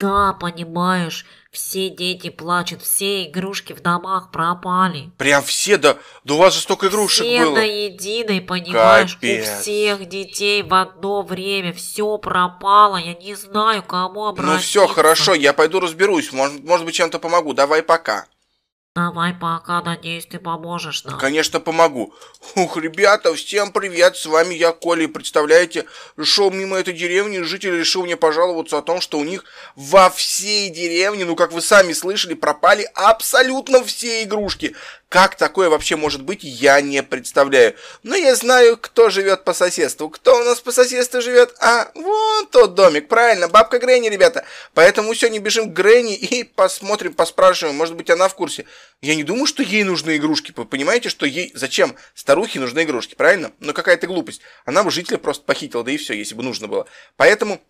Да, понимаешь, все дети плачут, все игрушки в домах пропали. Прям все, да, да у вас же столько игрушек все было. Все до единой, понимаешь, Капец. у всех детей в одно время все пропало, я не знаю, кому ну, обратиться. Ну все, хорошо, я пойду разберусь, может, может быть чем-то помогу, давай пока. Давай пока, надеюсь, ты поможешь нам. Конечно, помогу. Ух, ребята, всем привет, с вами я, Коля. Представляете, шел мимо этой деревни, и житель решил мне пожаловаться о том, что у них во всей деревне, ну как вы сами слышали, пропали абсолютно все игрушки. Как такое вообще может быть, я не представляю. Но я знаю, кто живет по соседству. Кто у нас по соседству живет? А, вон тот домик, правильно, бабка Грэнни, ребята. Поэтому сегодня бежим к Грэнни и посмотрим, поспрашиваем. Может быть, она в курсе. Я не думаю, что ей нужны игрушки. Вы понимаете, что ей... Зачем старухе нужны игрушки, правильно? Но какая-то глупость. Она бы жителя просто похитила, да и все, если бы нужно было. Поэтому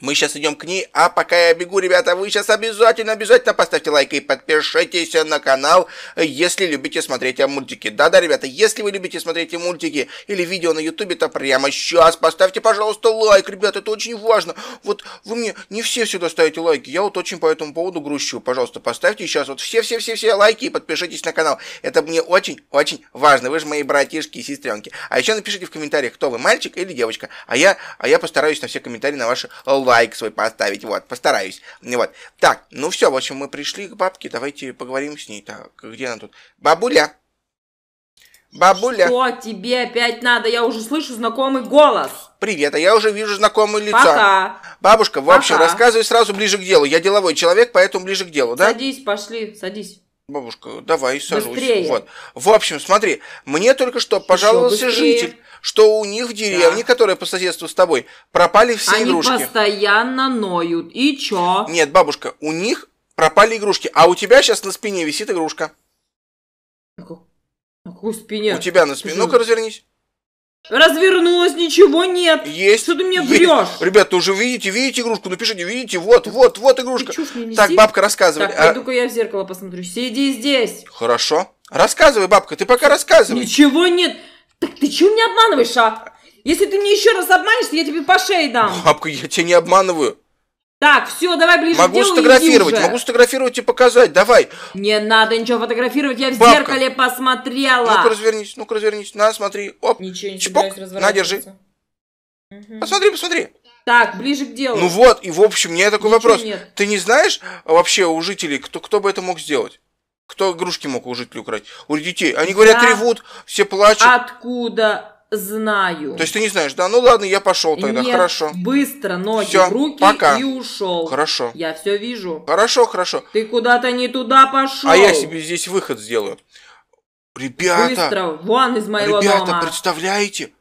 мы сейчас идем к ней, а пока я бегу, ребята, вы сейчас обязательно, обязательно поставьте лайк и подпишитесь на канал, если любите смотреть э, мультики. Да-да, ребята, если вы любите смотреть мультики или видео на ютубе, то прямо сейчас поставьте, пожалуйста, лайк, ребята, это очень важно. Вот вы мне не все сюда ставите лайки, я вот очень по этому поводу грущу. Пожалуйста, поставьте сейчас вот все-все-все-все лайки и подпишитесь на канал. Это мне очень-очень важно, вы же мои братишки и сестренки. А еще напишите в комментариях, кто вы, мальчик или девочка, а я, а я постараюсь на все комментарии на ваши лайки лайк свой поставить, вот, постараюсь. Вот. Так, ну все, в общем, мы пришли к бабке, давайте поговорим с ней. Так, где она тут? Бабуля! Бабуля! Что тебе опять надо? Я уже слышу знакомый голос. Привет, а я уже вижу знакомое лицо. Пока. Бабушка, в общем, Пока. рассказывай сразу ближе к делу. Я деловой человек, поэтому ближе к делу, да? Садись, пошли, садись. Бабушка, давай, сажусь. Быстрее. Вот. В общем, смотри, мне только что пожаловался житель, что у них в деревне, да. которая по соседству с тобой, пропали все Они игрушки. Они постоянно ноют. И чё? Нет, бабушка, у них пропали игрушки, а у тебя сейчас на спине висит игрушка. На какой спине? У тебя на спине. Ну-ка, развернись. Развернулось, ничего нет. Есть. Что ты мне есть. врешь? Ребята, уже видите, видите игрушку, напишите, видите, вот, вот, вот игрушка. Так, бабка, рассказывай. Так, а... пойду-ка я в зеркало посмотрю. Сиди здесь. Хорошо. Рассказывай, бабка, ты пока рассказывай. Ничего нет. Так ты чего меня обманываешь, а? Если ты мне еще раз обманешь, я тебе по шее дам. Бабка, я тебя не обманываю. Так, все, давай ближе могу к делу. Могу сфотографировать, могу сфотографировать и показать, давай. Не надо ничего фотографировать, я в Бабка. зеркале посмотрела. Ну-ка развернись, ну-ка развернись, на, смотри, оп. Ничего не Чпок, на, держи. Угу. Посмотри, посмотри. Так, ближе к делу. Ну вот, и в общем, у меня такой Ничего вопрос. Нет. Ты не знаешь а, вообще у жителей, кто, кто бы это мог сделать? Кто игрушки мог у жителей украсть? У детей. Они говорят, да. ревут, все плачут. Откуда? знаю. То есть ты не знаешь, да? Ну ладно, я пошел тогда, Нет, хорошо. Быстро ноги все, руки пока. и ушел. Хорошо. Я все вижу. Хорошо, хорошо. Ты куда-то не туда пошел. А я себе здесь выход сделаю. Ребята. Быстро, вон из моего ребята, дома. Ребята, представляете?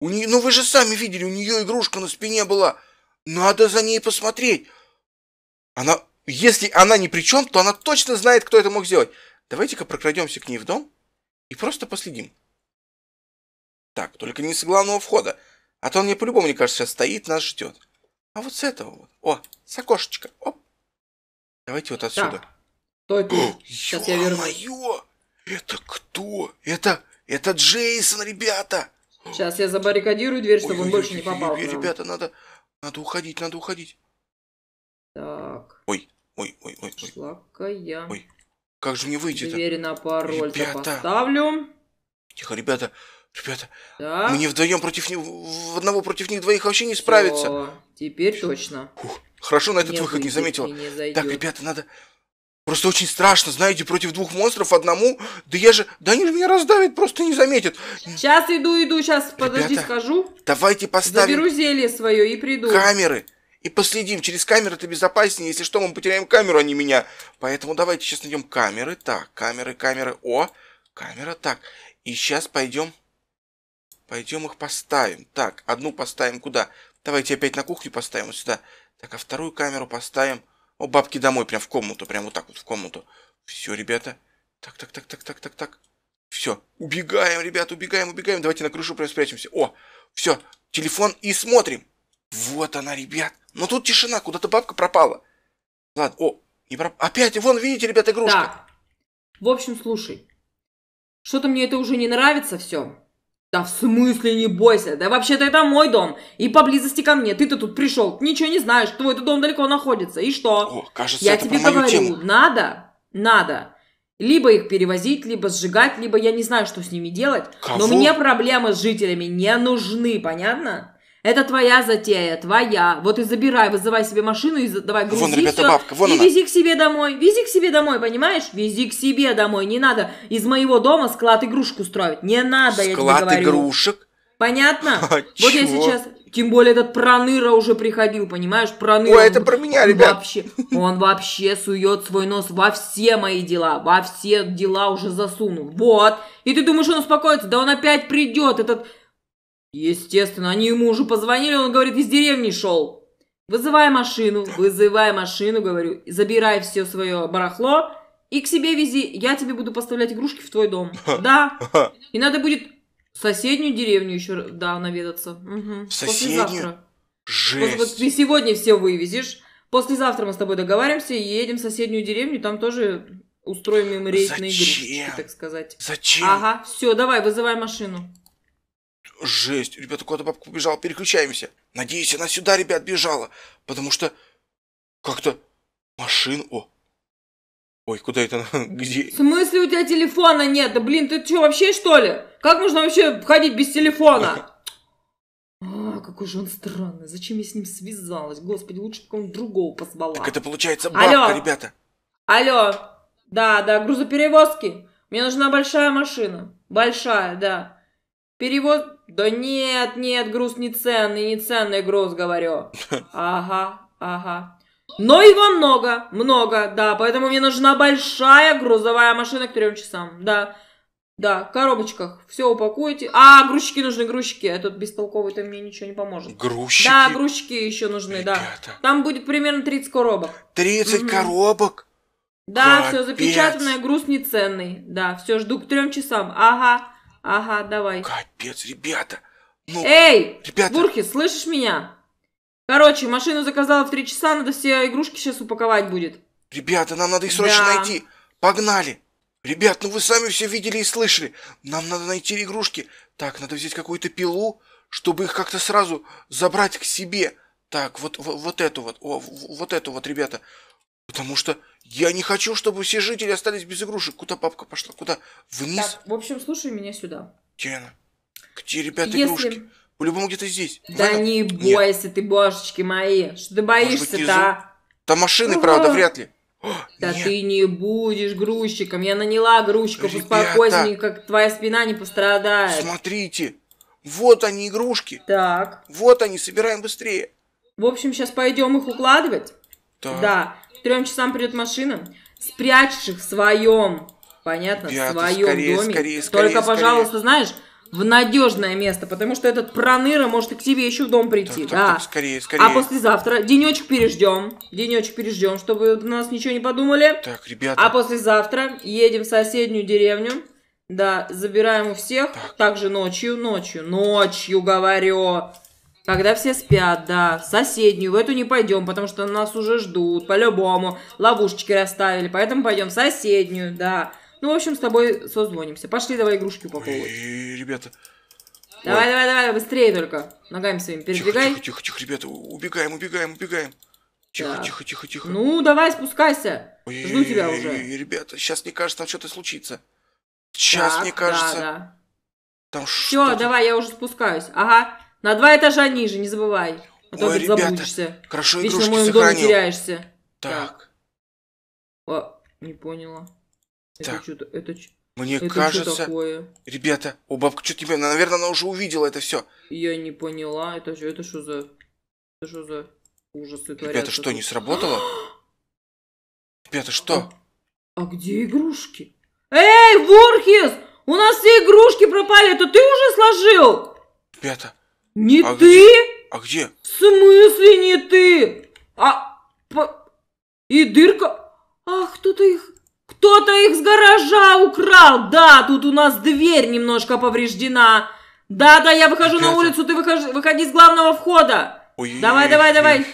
У нее, ну вы же сами видели, у нее игрушка на спине была. Надо за ней посмотреть. Она, если она ни при чем, то она точно знает, кто это мог сделать. Давайте-ка прокрадемся к ней в дом и просто последим. Так, только не с главного входа, а то он мне по-любому, мне кажется, сейчас стоит, нас ждет. А вот с этого вот. О, с окошечка. Оп. Давайте вот отсюда. Так, сейчас я верну. Моё! Это кто? Это, это Джейсон, ребята! Сейчас я забаррикадирую дверь, чтобы ой, он больше ой, не попал. Ой, ребята, надо, надо уходить, надо уходить. Так. Ой, ой, ой, ой. ой. Шла-ка Ой, как же мне выйти-то? Дверь на пароль ребята. поставлю. Тихо, ребята. Ребята, да? мы не вдвоем против них, в одного против них двоих вообще не справиться. Всё, теперь точно. Фух, хорошо, на этот не выход не заметил. так, ребята, надо... Просто очень страшно, знаете, против двух монстров одному. Да я же... Да они же меня раздавят, просто не заметят. Сейчас иду, иду, сейчас, ребята, подожди, скажу. давайте поставим... Заберу зелье свое и приду. Камеры и последим. Через камеры это безопаснее. Если что, мы потеряем камеру, а не меня. Поэтому давайте сейчас найдем камеры. Так, камеры, камеры. О, камера. Так, и сейчас пойдем Пойдем их поставим. Так, одну поставим куда? Давайте опять на кухню поставим вот сюда. Так, а вторую камеру поставим. О, бабки домой, прям в комнату, прям вот так вот в комнату. Все, ребята. Так, так, так, так, так, так, так. Все, убегаем, ребята, убегаем, убегаем. Давайте на крышу прям спрячемся. О, все, телефон и смотрим. Вот она, ребят. Но тут тишина, куда-то бабка пропала. Ладно, о, не проп... опять, вон, видите, ребята, игрушка. Так, в общем, слушай. Что-то мне это уже не нравится все. Да в смысле не бойся? Да вообще-то это мой дом. И поблизости ко мне. Ты-то тут пришел. Ничего не знаешь. Твой -то дом далеко находится. И что? О, кажется, Я это тебе по мою говорю, тему. надо, надо. Либо их перевозить, либо сжигать, либо я не знаю, что с ними делать. Кого? Но мне проблемы с жителями не нужны, понятно? Это твоя затея, твоя. Вот и забирай, вызывай себе машину и давай грузи вон, ребята, все, бабка, вон и она. вези к себе домой. Вези к себе домой, понимаешь? Вези к себе домой. Не надо из моего дома склад игрушек устроить. Не надо, склад я тебе говорю. Склад игрушек? Понятно? А, вот чего? я сейчас... Тем более этот Проныра уже приходил, понимаешь? Проныра... Ой, это про меня, ребят. Вообще, он вообще сует свой нос во все мои дела. Во все дела уже засунул. Вот. И ты думаешь, он успокоится? Да он опять придет, этот Естественно, они ему уже позвонили, он говорит, из деревни шел. Вызывай машину, вызывай машину, говорю, забирай все свое барахло и к себе вези, я тебе буду поставлять игрушки в твой дом. Да. И надо будет в соседнюю деревню еще, да, наведаться. Угу. соседнюю? Послезавтра. Жесть. Вот, вот ты сегодня все вывезешь, послезавтра мы с тобой договариваемся и едем в соседнюю деревню, там тоже устроим им рейд Зачем? на игрушечки, так сказать. Зачем? Ага, все, давай, вызывай машину. Жесть, ребята, куда-то бабка побежала, переключаемся. Надеюсь, она сюда, ребят, бежала, потому что как-то машин... О, Ой, куда это она? Где? В смысле у тебя телефона нет? Да блин, ты что, вообще что ли? Как можно вообще ходить без телефона? А, какой же он странный. Зачем я с ним связалась? Господи, лучше бы кого-нибудь другого позвала. Так это получается бабка, Алло. ребята. Алло. Да, да, грузоперевозки. Мне нужна большая машина. Большая, да. Перевоз... Да нет, нет, груз не ценный, не ценный груз, говорю. Ага, ага. Но его много, много, да, поэтому мне нужна большая грузовая машина к трем часам, да. Да, в коробочках все упакуйте. А, грузчики нужны, грузчики. Этот бестолковый там мне ничего не поможет. Грузчики? Да, грузчики еще нужны, Ребята. да. Там будет примерно 30 коробок. 30 угу. коробок? Да, все запечатанное, груз неценный. Да, все, жду к трем часам. Ага. Ага, давай. Капец, ребята. Ну, Эй, ребята. Бурхи, слышишь меня? Короче, машину заказала в три часа, надо все игрушки сейчас упаковать будет. Ребята, нам надо их срочно да. найти. Погнали. Ребят, ну вы сами все видели и слышали. Нам надо найти игрушки. Так, надо взять какую-то пилу, чтобы их как-то сразу забрать к себе. Так, вот, вот, вот эту вот, о, вот эту вот, ребята. Потому что я не хочу, чтобы все жители остались без игрушек. Куда папка пошла? Куда? Вниз? Так, в общем, слушай меня сюда. Тена, где, ребята, Если... игрушки? По-любому где-то здесь. Да Правильно? не бойся нет. ты, божечки мои. Что ты боишься-то, а? Там машины, Ура! правда, вряд ли. О, да нет. ты не будешь грузчиком. Я наняла грузчиков. Ребята, Успокойся, никак твоя спина не пострадает. Смотрите. Вот они, игрушки. Так. Вот они, собираем быстрее. В общем, сейчас пойдем их укладывать. Да. да трем часам придет машина. Спрячешь их в своем, понятно, в своем скорее, доме. Скорее, скорее, Только, скорее. пожалуйста, знаешь, в надежное место, потому что этот проныра может и к тебе еще в дом прийти. Так, да. так, так, скорее, скорее. А послезавтра денечек переждем. Денечек переждем, чтобы нас ничего не подумали. Так, ребята. А послезавтра едем в соседнюю деревню. Да, забираем у всех. Так. Также ночью, ночью, ночью, говорю. Когда все спят, да. В соседнюю, в эту не пойдем, потому что нас уже ждут, по-любому. Ловушечки расставили, поэтому пойдем в соседнюю, да. Ну, в общем, с тобой созвонимся. Пошли давай игрушки упаковывать. Ой, ребята. Давай, Ой. давай, давай, быстрее только. Ногами своими передвигай. Тихо, тихо, тихо, ребята, убегаем, убегаем, убегаем. Тихо, так. тихо, тихо, тихо. Ну, давай, спускайся. Ой, Жду тебя уже. Ребята, сейчас, мне кажется, там что-то случится. Сейчас, так, мне кажется. Да, да. Там Все, давай, я уже спускаюсь. Ага. На два этажа ниже, не забывай. А то Ой, тут Хорошо Вечно игрушки в моем доме теряешься. Так. так. О, не поняла. Это так. что Это, Мне это кажется... Что такое? Ребята, о, бабка, что тебе... Наверное, она уже увидела это все. Я не поняла. Это что это что за... Это что за ужасы творятся? Ребята, что, тут? не сработало? Ребята, что? А, а где игрушки? Эй, Ворхес, У нас все игрушки пропали, это ты уже сложил? Ребята, не а ты? Где? А где? В смысле не ты? А... По... И дырка... А кто-то их... Кто-то их с гаража украл! Да, тут у нас дверь немножко повреждена. Да-да, я выхожу Опять? на улицу, ты выходи, выходи с главного входа. Ой, давай, давай, давай.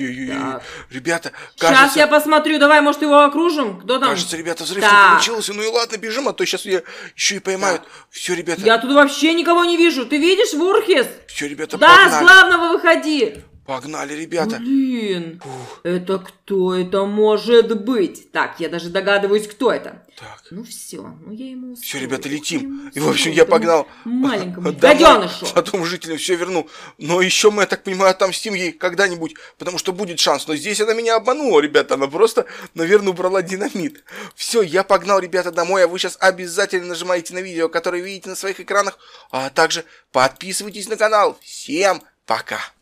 Ребята, кажется... Сейчас я посмотрю, давай, может, его окружим? Кто там? Кажется, ребята, взрыв не получился. Ну и ладно, бежим, а то сейчас ее еще и поймают. Все, ребята. Я тут вообще никого не вижу. Ты видишь, Вурхес? Все, ребята, Да, с главного выходи. Погнали, ребята. Блин, Фух. это кто это может быть? Так, я даже догадываюсь, кто это. Так. Ну все, ну я ему устрою. Все, ребята, летим. И, в общем, я погнал. Маленькому гаденышу. Потом жителям все верну. Но еще мы, я так понимаю, отомстим ей когда-нибудь, потому что будет шанс. Но здесь она меня обманула, ребята. Она просто, наверное, убрала динамит. Все, я погнал, ребята, домой. А вы сейчас обязательно нажимаете на видео, которое видите на своих экранах. А также подписывайтесь на канал. Всем пока.